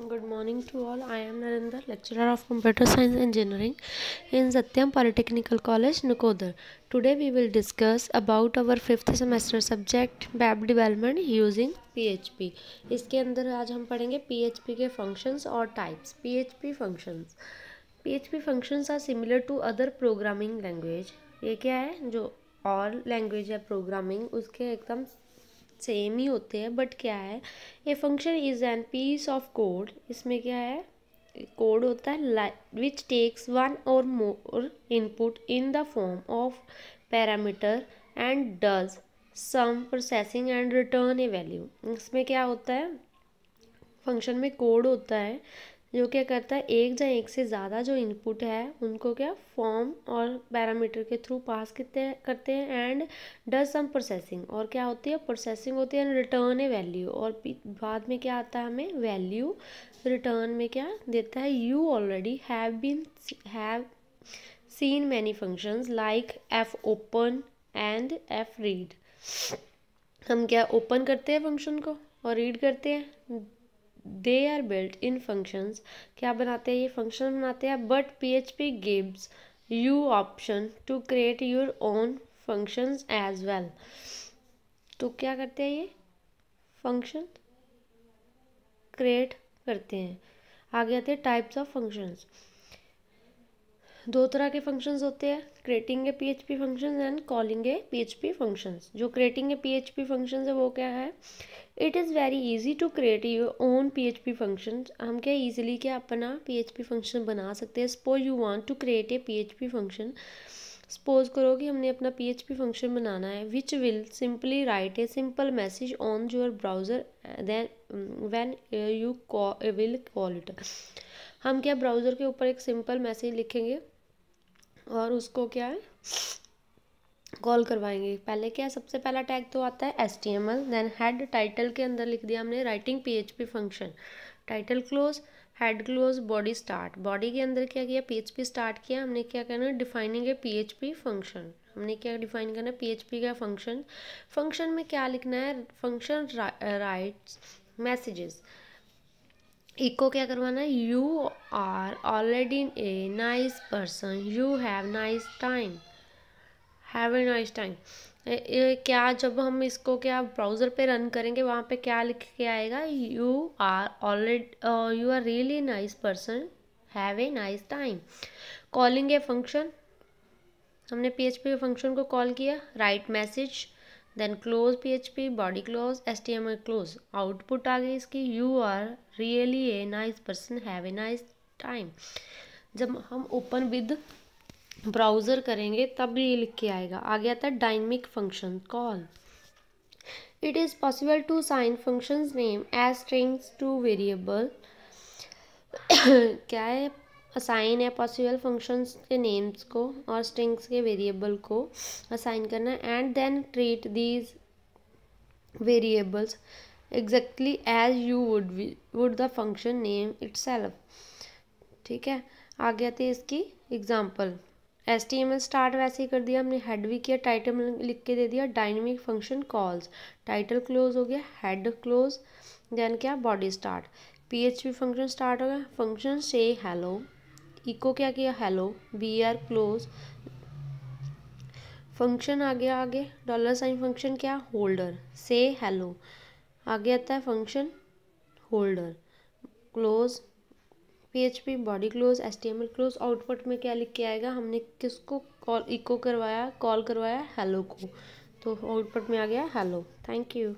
good morning to all I am Narendra lecturer of computer science engineering in Satyam polytechnical college Nakodar today we will discuss about our fifth semester subject web development using PHP इसके अंदर आज हम पढ़ेंगे PHP के functions और types PHP functions PHP functions are similar to other programming language ये क्या है जो और लैंग्वेज है प्रोग्रामिंग उसके एकदम सेम ही होते हैं बट क्या है ये function is an piece of code इसमें क्या है कोड होता है विच टेक्स वन और more input in the form of parameter and does some processing and return a value इसमें क्या होता है फंक्शन में कोड होता है जो क्या करता है एक या एक से ज़्यादा जो इनपुट है उनको क्या फॉर्म और पैरामीटर के थ्रू पास कितने करते हैं एंड डज सम प्रोसेसिंग और क्या होती है प्रोसेसिंग होती है रिटर्न ए वैल्यू और बाद में क्या आता है हमें वैल्यू रिटर्न में क्या देता है you already have been have seen many functions like F open and F read हम क्या ओपन करते हैं फंक्शन को और रीड करते हैं they are built in functions क्या बनाते हैं ये फंक्शन बनाते हैं but P H P gives you option to create your own functions as well तो क्या करते हैं ये फंक्शन क्रिएट करते हैं आगे आते हैं टाइप्स ऑफ फंक्शंस दो तरह के फंक्शंस होते हैं creating a PHP functions and calling a PHP functions जो क्रिएटिंग ए पीएचपी फंक्शंस है वो क्या है it is very easy to create your own PHP functions हम क्या इजीली क्या अपना पीएचपी फंक्शन बना सकते हैं suppose you want to create a PHP function suppose करो कि हमने अपना पी फंक्शन बनाना है which will simply write a simple message on your browser then when you will call it हम क्या ब्राउज़र के ऊपर एक सिंपल मैसेज लिखेंगे और उसको क्या है कॉल करवाएंगे पहले क्या है सबसे पहला टैग तो आता है H T M L then head title के अंदर लिख दिया हमने writing P H P function title close head close body start body के अंदर क्या किया पी एच पी स्टार्ट किया हमने क्या करना है डिफाइनिंग है पी एच पी फंक्शन हमने क्या डिफाइन करना है पी एच पी का फंक्शन फंक्शन में क्या लिखना है फंक्शन राइट्स मैसेजेस एक को क्या करवाना है you are already a nice person you have nice time have a nice time क्या जब हम इसको क्या ब्राउज़र पे रन करेंगे वहाँ पे क्या लिख के आएगा you are already you are really nice person have a nice time calling a function हमने पी एच पी फंक्शन को कॉल किया write message then close P body close H T M L close output आ गई इसकी you are really a nice person have a nice time जब हम open with browser करेंगे तब ये लिख के आएगा आ गया था dynamic function call it is possible to sign function name as strings to variable क्या है असाइन या पॉसिबल फंक्शंस के नेम्स को और स्ट्रिंग्स के वेरिएबल को असाइन करना and then treat these variables exactly as you would would the function name it ठीक है आ गया थे इसकी example H T M L start वैसे ही कर दिया हमने हेड भी किया टाइटल लिख के दे दिया dynamic function calls title close हो गया हेड क्लोज देन क्या body start P H P function start हो गया फंक्शन से हेलो इको क्या किया hello we are close function आ गया आगे डॉलर साइन फंक्शन क्या होल्डर से हेलो आगे आता है function holder close P H P body close H T M L close output में क्या लिख के आएगा हमने किसको कॉल इको करवाया कॉल करवाया हेलो को तो आउटपुट में आ गया हेलो थैंक यू